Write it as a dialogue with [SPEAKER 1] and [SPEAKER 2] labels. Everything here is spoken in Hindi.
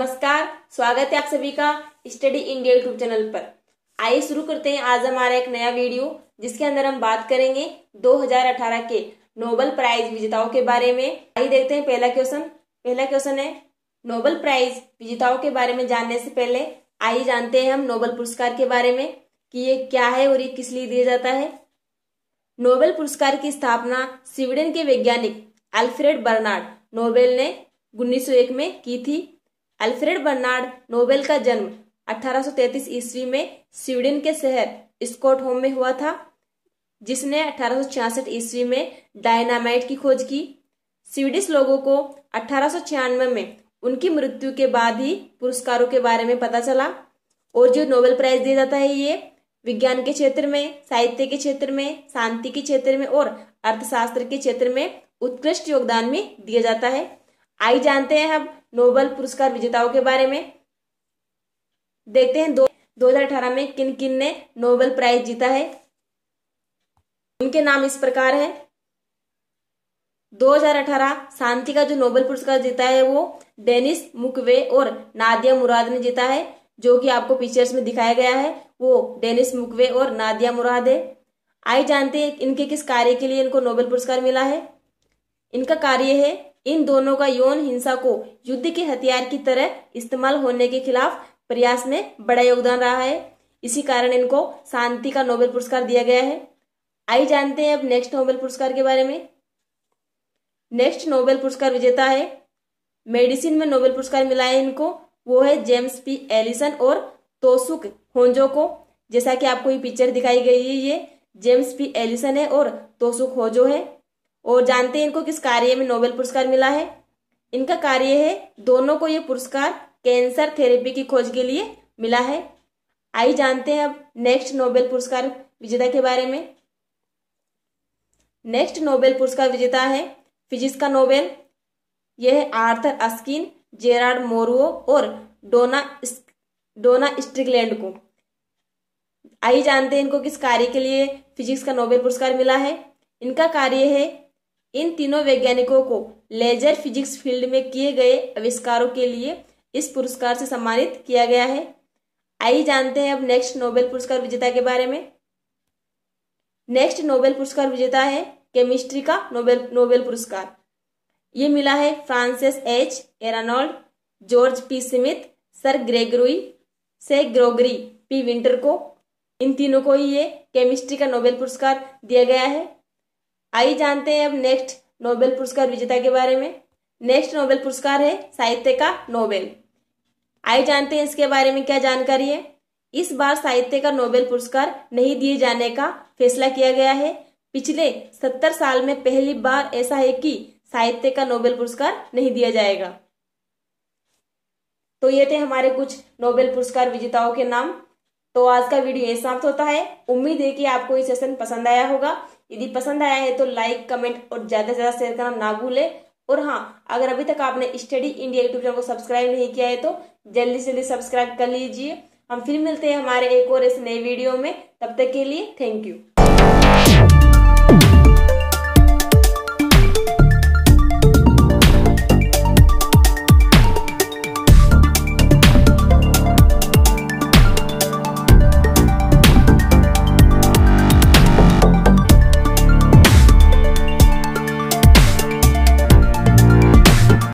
[SPEAKER 1] नमस्कार स्वागत है आप सभी का स्टडी इंडिया यूट्यूब चैनल पर आइए शुरू करते हैं आज हमारा एक नया वीडियो जिसके अंदर हम बात करेंगे 2018 के नोबल प्राइज विजेताओं के बारे में आइए देखते हैं पहला क्वेश्चन पहला क्वेश्चन है नोबल प्राइज विजेताओं के बारे में जानने से पहले आइए जानते हैं हम नोबल पुरस्कार के बारे में कि ये क्या है और ये किस लिए दिया जाता है नोबेल पुरस्कार की स्थापना स्वीडन के वैज्ञानिक अल्फ्रेड बर्नार्ड नोबेल ने 1901 में की थी अल्फ्रेड बर्नार्ड नोबेल का जन्म 1833 ईस्वी में स्वीडन के शहर स्कॉट होम में हुआ था जिसने अठारह ईस्वी में डायनामाइट की खोज की स्वीडिश लोगों को अठारह में उनकी मृत्यु के बाद ही पुरस्कारों के बारे में पता चला और जो नोबेल प्राइज दिया जाता है ये विज्ञान के क्षेत्र में साहित्य के क्षेत्र में शांति के क्षेत्र में और अर्थशास्त्र के क्षेत्र में उत्कृष्ट योगदान में दिया जाता है आई जानते हैं हम नोबल पुरस्कार विजेताओं के बारे में देखते हैं दो अठारह में किन किन ने नोबेल प्राइज जीता है उनके नाम इस प्रकार है 2018 शांति का जो नोबेल पुरस्कार जीता है वो डेनिस मुकवे और नादिया मुराद ने जीता है जो कि आपको पिक्चर्स में दिखाया गया है वो डेनिस मुकवे और नादिया मुराद है आई जानते हैं इनके किस कार्य के लिए इनको नोबेल पुरस्कार मिला है इनका कार्य है इन दोनों का यौन हिंसा को युद्ध के हथियार की तरह इस्तेमाल होने के खिलाफ प्रयास में बड़ा योगदान रहा है इसी कारण इनको शांति का नोबेल पुरस्कार दिया गया है आई जानते हैं अब नेक्स्ट नोबेल पुरस्कार के बारे में नेक्स्ट नोबेल पुरस्कार विजेता है मेडिसिन में नोबेल पुरस्कार मिला है इनको वो है जेम्स पी एलिसन और तोसुक होंजो को जैसा कि आपको ये पिक्चर दिखाई गई है ये जेम्स पी एलिसन है और तोसुक होजो है और जानते हैं इनको किस कार्य में नोबेल पुरस्कार मिला है इनका कार्य है दोनों को ये पुरस्कार कैंसर थेरेपी की खोज के लिए मिला है आई जानते हैं अब नेक्स्ट नोबेल पुरस्कार विजेता के बारे में नेक्स्ट नोबेल पुरस्कार विजेता है फिजिक्स का नोबेल यह है आर्थर अस्किन जेराड मोरुओ और डोना डोना स्ट्रिकलैंड को आई जानते हैं इनको किस कार्य के लिए फिजिक्स का नोबेल पुरस्कार मिला है इनका कार्य है इन तीनों वैज्ञानिकों को लेजर फिजिक्स फील्ड में किए गए आविष्कारों के लिए इस पुरस्कार से सम्मानित किया गया है आइए जानते हैं अब नेक्स्ट नोबेल पुरस्कार विजेता के बारे में नेक्स्ट नोबेल पुरस्कार विजेता है केमिस्ट्री का नोबेल नोबेल पुरस्कार ये मिला है Frances H Arnold George P Smith sir Gregory से ग्रोगरी पी विंटर को इन तीनों को ही ये केमिस्ट्री का नोबेल पुरस्कार दिया गया है आइए जानते हैं अब नेक्स्ट नोबेल पुरस्कार विजेता के बारे में नेक्स्ट नोबेल पुरस्कार है साहित्य का नोबेल आइए जानते हैं इसके बारे में क्या जानकारी है इस बार साहित्य का नोबेल पुरस्कार नहीं दिए जाने का फैसला किया गया है पिछले सत्तर साल में पहली बार ऐसा है कि साहित्य का नोबेल पुरस्कार नहीं दिया जाएगा तो ये थे हमारे कुछ नोबेल पुरस्कार विजेताओं के नाम तो आज का वीडियो ये समाप्त होता है उम्मीद है कि आपको ये सेशन पसंद आया होगा यदि पसंद आया है तो लाइक कमेंट और ज्यादा से ज्यादा शेयर करना ना भूले और हाँ अगर अभी तक आपने स्टडी इंडिया यूट्यूब चैनल को सब्सक्राइब नहीं किया है तो जल्दी से जल्दी सब्सक्राइब कर लीजिए हम फिर मिलते हैं हमारे एक और इस नए वीडियो में तब तक के लिए थैंक यू